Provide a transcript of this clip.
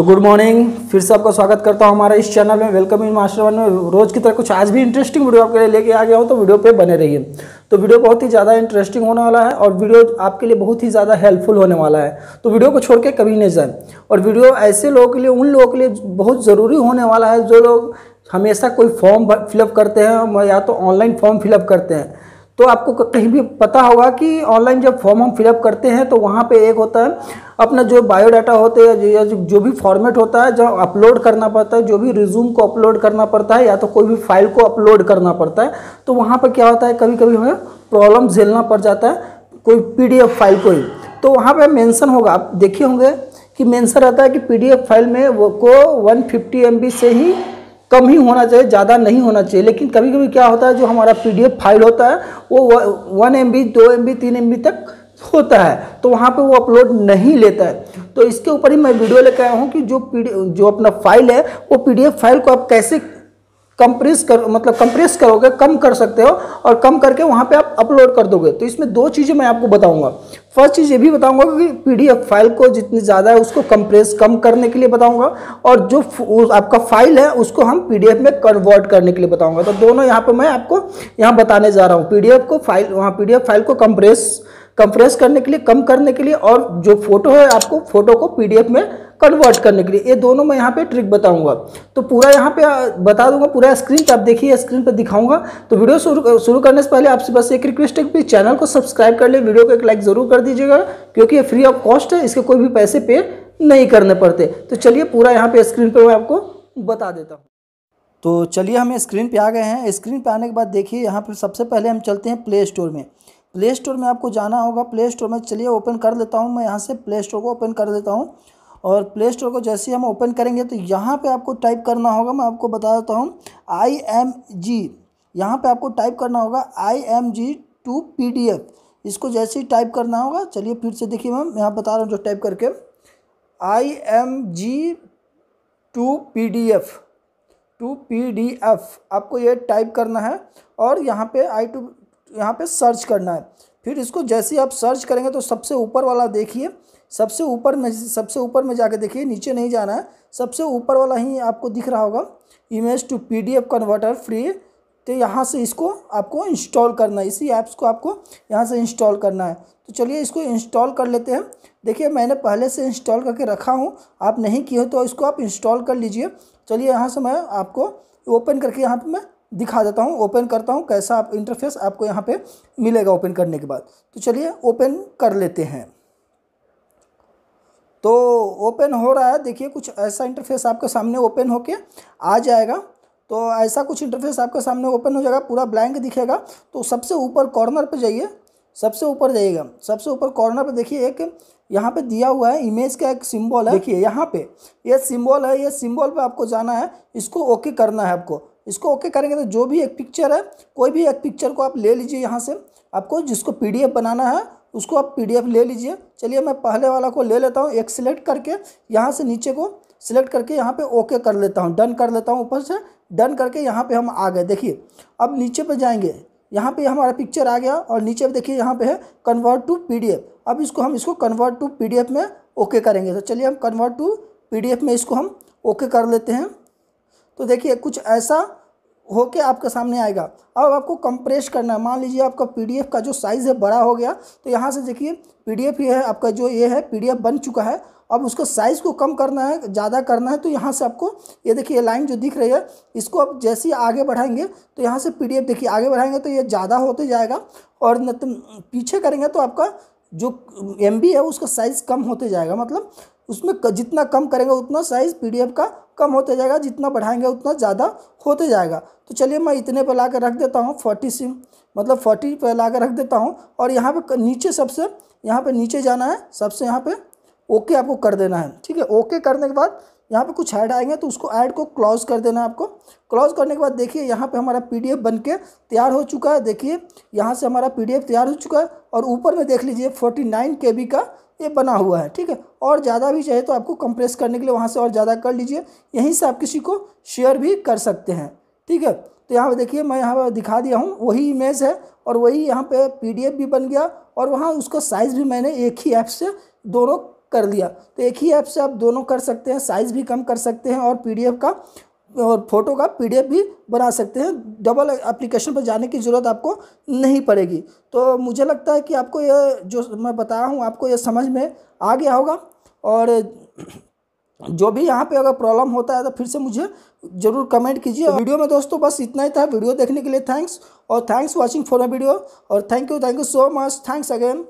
तो good morning फिर से आपका स्वागत करता हूँ हमारे इस चैनल में वेलकम इन मास्टर वन में रोज़ की तरह कुछ आज भी इंटरेस्टिंग वीडियो आपके लिए लेके आ गया हूँ तो वीडियो पे बने रहिए तो वीडियो बहुत ही ज़्यादा इंटरेस्टिंग होने वाला है और वीडियो आपके लिए बहुत ही ज़्यादा हेल्पफुल होने वाला है तो वीडियो को छोड़ के कभी नहीं जाए और वीडियो ऐसे लोगों के लिए उन लोगों के लिए बहुत ज़रूरी होने वाला है जो लोग हमेशा कोई फॉर्म फिलअप करते हैं या तो ऑनलाइन फॉर्म फिलअप करते हैं तो आपको कहीं भी पता होगा कि ऑनलाइन जब फॉर्म हम फिलअप करते हैं तो वहाँ पे एक होता है अपना जो बायोडाटा होते हैं या जो भी फॉर्मेट होता है जहाँ अपलोड करना पड़ता है जो भी रिज्यूम को अपलोड करना पड़ता है या तो कोई भी फाइल को अपलोड करना पड़ता है तो वहाँ पर क्या होता है कभी कभी हमें प्रॉब्लम झेलना पड़ जाता है कोई पी फाइल को ही तो वहाँ पर मैंसन होगा आप देखे होंगे कि मेंशन रहता है कि पीडीएफ फाइल में वो को 150 एमबी से ही कम ही होना चाहिए ज़्यादा नहीं होना चाहिए लेकिन कभी कभी क्या होता है जो हमारा पी फाइल होता है वो वन एम बी दो एम बी तीन एम बी तक होता है तो वहाँ पे वो अपलोड नहीं लेता है तो इसके ऊपर ही मैं वीडियो लेकर आया हूँ कि जो पी जो अपना फाइल है वो पीडीएफ फाइल को आप कैसे कंप्रेस कर मतलब कंप्रेस करोगे कम कर सकते हो और कम करके वहाँ पे आप अपलोड कर दोगे तो इसमें दो चीज़ें मैं आपको बताऊँगा फर्स्ट चीज़ ये भी बताऊँगा कि पीडीएफ फाइल को जितनी ज़्यादा है उसको कंप्रेस कम करने के लिए बताऊँगा और जो आपका फाइल है उसको हम पीडीएफ में कन्वर्ट करने के लिए बताऊँगा तो दोनों यहाँ पर मैं आपको यहाँ बताने जा रहा हूँ पी को फाइल वहाँ पी फाइल को कंप्रेस कंप्रेस करने के लिए कम करने के लिए और जो फोटो है आपको फोटो को पीडीएफ में कन्वर्ट करने के लिए ये दोनों मैं यहाँ पे ट्रिक बताऊंगा तो पूरा यहाँ पे बता दूंगा पूरा स्क्रीन पर आप देखिए स्क्रीन पर दिखाऊंगा तो वीडियो शुरू शुरू करने से पहले आपसे बस एक रिक्वेस्ट है कि चैनल को सब्सक्राइब कर ले वीडियो को एक लाइक ज़रूर कर दीजिएगा क्योंकि ये फ्री ऑफ कॉस्ट है इसके कोई भी पैसे पे नहीं करने पड़ते तो चलिए पूरा यहाँ पे स्क्रीन पर मैं आपको बता देता हूँ तो चलिए हम स्क्रीन पर आ गए हैं स्क्रीन पर आने के बाद देखिए यहाँ पर सबसे पहले हम चलते हैं प्ले स्टोर में प्ले स्टोर में आपको जाना होगा प्ले स्टोर में चलिए ओपन कर लेता हूँ मैं यहाँ से प्ले स्टोर को ओपन कर देता हूँ और प्ले स्टोर को जैसे हम ओपन करेंगे तो यहाँ पे आपको टाइप करना होगा मैं आपको बता देता हूँ आई एम जी यहाँ पर आपको टाइप करना होगा I M G to P D F इसको जैसे ही टाइप करना होगा चलिए फिर से देखिए मैम यहाँ बता रहा हूँ जो टाइप करके I M G to P D F to P D F आपको ये टाइप करना है और यहाँ पे आई टू यहाँ पे सर्च करना है फिर इसको जैसे ही आप सर्च करेंगे तो सबसे ऊपर वाला देखिए सबसे ऊपर में सबसे ऊपर में जाके देखिए नीचे नहीं जाना है सबसे ऊपर वाला ही आपको दिख रहा होगा image to PDF converter free तो यहाँ से इसको आपको इंस्टॉल करना है इसी ऐप्स को आपको यहाँ से इंस्टॉल करना है तो चलिए इसको इंस्टॉल कर लेते हैं देखिए मैंने पहले से इंस्टॉल करके रखा हूँ आप नहीं किए तो इसको आप इंस्टॉल कर लीजिए चलिए यहाँ से मैं आपको ओपन करके यहाँ पर मैं दिखा देता हूँ ओपन करता हूँ कैसा आप इंटरफेस आपको यहाँ पे मिलेगा ओपन करने के बाद तो चलिए ओपन कर लेते हैं तो ओपन हो रहा है देखिए कुछ ऐसा इंटरफेस आपके सामने ओपन होके आ जाएगा तो ऐसा कुछ इंटरफेस आपके सामने ओपन हो जाएगा पूरा ब्लैंक दिखेगा तो सबसे ऊपर कॉर्नर पर जाइए सबसे ऊपर जाइएगा सबसे ऊपर कॉर्नर पर देखिए एक यहाँ पे दिया हुआ है इमेज का एक सिंबल है देखिए यहाँ पे ये यह सिंबल है ये सिंबल पे आपको जाना है इसको ओके करना है आपको इसको ओके करेंगे तो जो भी एक पिक्चर है कोई भी एक पिक्चर को आप ले लीजिए यहाँ से आपको जिसको पीडीएफ बनाना है उसको आप पीडीएफ ले लीजिए चलिए मैं पहले वाला को ले लेता हूँ एक सिलेक्ट करके यहाँ से नीचे को सिलेक्ट करके यहाँ पे ओके कर लेता हूँ डन कर लेता हूँ ऊपर से डन करके यहाँ पे हम आ गए देखिए अब नीचे पे जाएंगे यहाँ पे हमारा पिक्चर आ गया और नीचे देखिए यहाँ पे है कन्वर्ट टू पीडीएफ अब इसको हम इसको कन्वर्ट टू पीडीएफ में ओके करेंगे तो चलिए हम कन्वर्ट टू पीडीएफ में इसको हम ओके कर लेते हैं तो देखिए कुछ ऐसा होके आपके सामने आएगा अब आपको कंप्रेस करना है मान लीजिए आपका पीडीएफ का जो साइज़ है बड़ा हो गया तो यहाँ से देखिए पीडीएफ ये है आपका जो ये है पीडीएफ बन चुका है अब उसको साइज़ को कम करना है ज़्यादा करना है तो यहाँ से आपको ये देखिए ये लाइन जो दिख रही है इसको आप जैसे ही आगे बढ़ाएंगे तो यहाँ से पी देखिए आगे बढ़ाएंगे तो ये ज़्यादा होते जाएगा और न तो पीछे करेंगे तो आपका जो एम है उसका साइज़ कम होते जाएगा मतलब उसमें जितना कम करेंगे उतना साइज़ पीडीएफ का कम होते जाएगा जितना बढ़ाएंगे उतना ज़्यादा होते जाएगा तो चलिए मैं इतने पर ला रख देता हूँ फोर्टी सिम मतलब फोर्टी पर ला कर रख देता हूँ और यहाँ पर नीचे सबसे यहाँ पर नीचे जाना है सबसे यहाँ पर ओके आपको कर देना है ठीक है ओके करने के बाद यहाँ पे कुछ ऐड आएंगे तो उसको ऐड को क्लोज कर देना आपको क्लोज करने के बाद देखिए यहाँ पे हमारा पीडीएफ बनके तैयार हो चुका है देखिए यहाँ से हमारा पीडीएफ तैयार हो चुका है और ऊपर में देख लीजिए फोर्टी नाइन के बी का ये बना हुआ है ठीक है और ज़्यादा भी चाहिए तो आपको कंप्रेस करने के लिए वहाँ से और ज़्यादा कर लीजिए यहीं से आप किसी को शेयर भी कर सकते हैं ठीक है तो यहाँ पर देखिए मैं यहाँ पर दिखा दिया हूँ वही इमेज है और वही यहाँ पर पी भी बन गया और वहाँ उसका साइज़ भी मैंने एक ही ऐप से दोनों कर लिया तो एक ही ऐप से आप दोनों कर सकते हैं साइज़ भी कम कर सकते हैं और पीडीएफ का और फोटो का पीडीएफ भी बना सकते हैं डबल एप्लीकेशन पर जाने की ज़रूरत आपको नहीं पड़ेगी तो मुझे लगता है कि आपको ये जो मैं बताया हूँ आपको ये समझ में आ गया होगा और जो भी यहाँ पे अगर प्रॉब्लम होता है तो फिर से मुझे ज़रूर कमेंट कीजिए वीडियो में दोस्तों बस इतना ही था वीडियो देखने के लिए थैंक्स और thanks watching for a video और thank you thank you so much thanks again